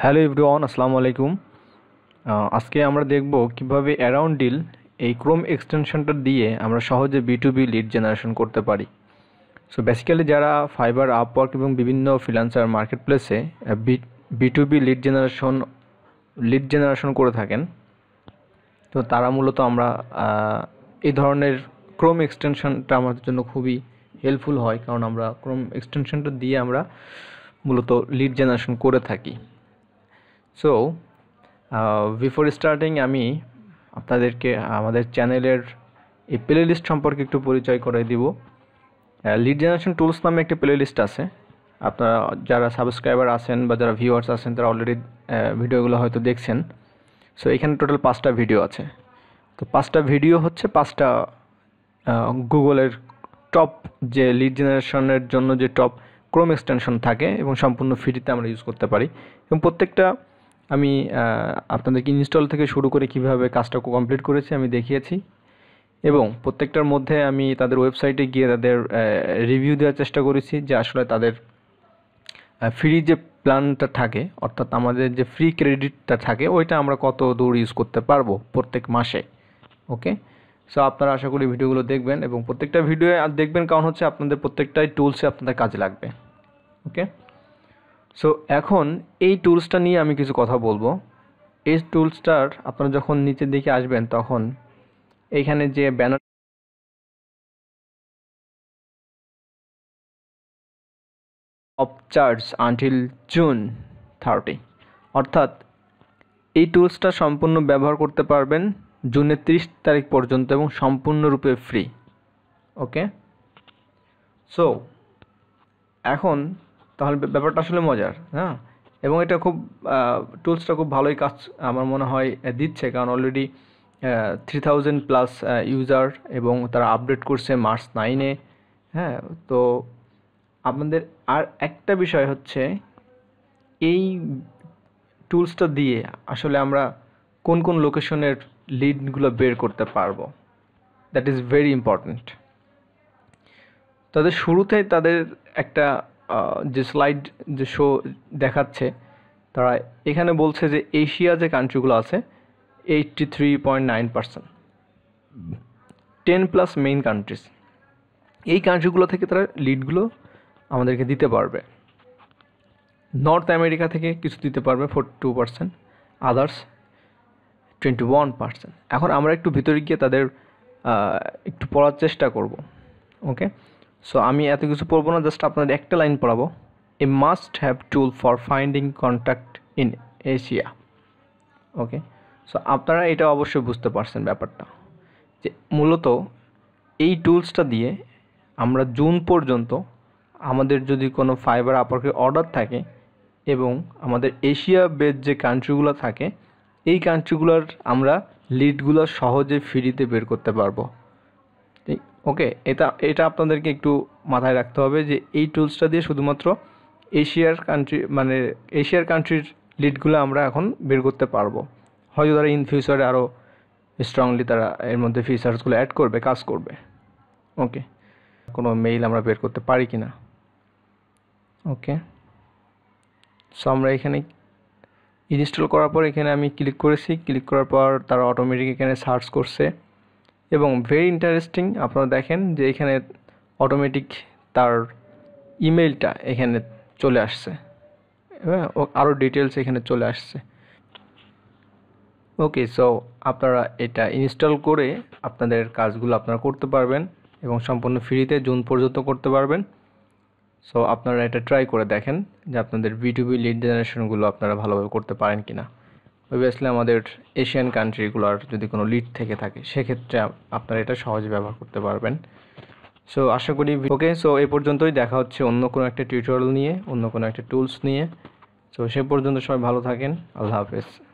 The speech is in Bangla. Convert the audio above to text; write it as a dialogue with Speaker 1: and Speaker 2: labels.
Speaker 1: হ্যালো এভরিওয়ান আসসালামু আলাইকুম আজকে আমরা দেখব কিভাবে অ্যারাউন্ড ডিল এই ক্রোম এক্সটেনশনটা দিয়ে আমরা সহজে বিটুবি লিড জেনারেশন করতে পারি সো বেসিক্যালি যারা ফাইবার আপওয়ার্ক এবং বিভিন্ন ফ্রিলান্সার মার্কেট প্লেসে বিটুবি লিড জেনারেশন লিড জেনারেশন করে থাকেন তো তারা মূলত আমরা এই ধরনের ক্রোম এক্সটেনশনটা আমাদের জন্য খুবই হেল্পফুল হয় কারণ আমরা ক্রোম এক্সটেনশনটা দিয়ে আমরা মূলত লিড জেনারেশন করে থাকি সো বিফোর স্টার্টিং আমি আপনাদেরকে আমাদের চ্যানেলের এই প্লে লিস্ট সম্পর্কে একটু পরিচয় করে দিব লিড জেনারেশন টুলস নামে একটি প্লে লিস্ট আছে আপনারা যারা সাবস্ক্রাইবার আছেন বা যারা ভিউয়ার্স আছেন তারা অলরেডি ভিডিওগুলো হয়তো দেখছেন সো এখানে টোটাল পাঁচটা ভিডিও আছে তো পাঁচটা ভিডিও হচ্ছে পাঁচটা গুগলের টপ যে লিড জেনারেশনের জন্য যে টপ ক্রোম এক্সটেনশন থাকে এবং সম্পূর্ণ ফ্রিতে আমরা ইউজ করতে পারি এবং প্রত্যেকটা আমি আপনাদেরকে ইনস্টল থেকে শুরু করে কিভাবে কাজটা কমপ্লিট করেছি আমি দেখিয়েছি এবং প্রত্যেকটার মধ্যে আমি তাদের ওয়েবসাইটে গিয়ে তাদের রিভিউ দেওয়ার চেষ্টা করেছি যে আসলে তাদের ফ্রি যে প্ল্যানটা থাকে অর্থাৎ আমাদের যে ফ্রি ক্রেডিটটা থাকে ওইটা আমরা কত দূর ইউজ করতে পারবো প্রত্যেক মাসে ওকে সো আপনারা আশা করি ভিডিওগুলো দেখবেন এবং প্রত্যেকটা ভিডিও দেখবেন কারণ হচ্ছে আপনাদের প্রত্যেকটাই টুলসে আপনাদের কাজে লাগবে ওকে সো এখন এই টুলসটা নিয়ে আমি কিছু কথা বলবো এই টুলসটার আপনারা যখন নিচের দিকে আসবেন তখন এখানে যে banner of charge until June thirty অর্থাৎ এই টুলসটা সম্পূর্ণ ব্যবহার করতে পারবেন জুনের তিরিশ তারিখ পর্যন্ত এবং সম্পূর্ণরূপে ফ্রি ওকে সো এখন তাহলে ব্যাপারটা আসলে মজার হ্যাঁ এবং এটা খুব টুলসটা খুব ভালোই কাজ আমার মনে হয় দিচ্ছে কারণ already three thousand plus user এবং তারা আপডেট করছে মার্চ নাইনে হ্যাঁ তো আপনাদের আর একটা বিষয় হচ্ছে এই টুলসটা দিয়ে আসলে আমরা কোন কোন লোকেশনের লিডগুলো বের করতে পারবো দ্যাট ইজ ভেরি ইম্পর্ট্যান্ট তাদের শুরুতেই তাদের একটা যে স্লাইড যে শো দেখাচ্ছে তারা এখানে বলছে যে এশিয়া যে কান্ট্রিগুলো আছে eighty three point nine percent ten plus main countries এই কান্ট্রিগুলো থেকে তারা লিডগুলো আমাদেরকে দিতে পারবে নর্থ আমেরিকা থেকে কিছু দিতে পারবে forty two percent others twenty one percent এখন আমরা একটু ভিতরে গিয়ে তাদের একটু পড়ার চেষ্টা করব ওকে সো আমি এত কিছু পড়বো না জাস্ট আপনাদের একটা লাইন পড়াবো a must have tool for finding contact in Asia okay so আপনারা এটা অবশ্যই বুঝতে পারছেন ব্যাপারটা যে মূলত এই টুলসটা দিয়ে আমরা জুন পর্যন্ত আমাদের যদি কোনো ফাইবার আপারকে অর্ডার থাকে এবং আমাদের এশিয়া বেস যে কান্ট্রিগুলো থাকে এই কান্ট্রিগুলোর আমরা লিডগুলো সহজে ফ্রিতে বের করতে পারবো ওকে এটা এটা আপনাদেরকে একটু মাথায় রাখতে হবে যে এই টুলসটা দিয়ে শুধুমাত্র এশিয়ার কান্ট্রি মানে এশিয়ার কান্ট্রির লিডগুলো আমরা এখন বের করতে পারবো হয়তো তারা ইন ফিউচারে আরও স্ট্রংলি তারা এর মধ্যে ফিচার্সগুলো অ্যাড করবে কাজ করবে ওকে কোনো মেইল আমরা বের করতে পারি কি না ওকে সো আমরা এখানে ইনস্টল করার পর এখানে আমি ক্লিক করেছি ক্লিক করার পর তারা অটোমেটিক এখানে সার্চ করছে এবং ভেরি ইন্টারেস্টিং আপনারা দেখেন যে এখানে অটোমেটিক তার ইমেলটা এখানে চলে আসছে হ্যাঁ আরও ডিটেলস এখানে চলে আসছে ওকে সো আপনারা এটা ইনস্টল করে আপনাদের কাজগুলো আপনারা করতে পারবেন এবং সম্পূর্ণ ফ্রিতে জুন পর্যন্ত করতে পারবেন সো আপনারা এটা ট্রাই করে দেখেন যে আপনাদের বি বি লিড জেনারেশনগুলো আপনারা ভালোভাবে করতে পারেন কি না অবভিয়াসলি আমাদের এশিয়ান কান্ট্রিগুলোর যদি কোনো লিড থেকে থাকে সেক্ষেত্রে আপনারা এটা সহজে ব্যবহার করতে পারবেন সো আশা করি ওকে সো এ পর্যন্তই দেখা হচ্ছে অন্য কোনো একটা টিউটোরিয়াল নিয়ে অন্য কোনো একটা টুলস নিয়ে সো সে পর্যন্ত সবাই ভালো থাকেন আল্লাহ হাফেজ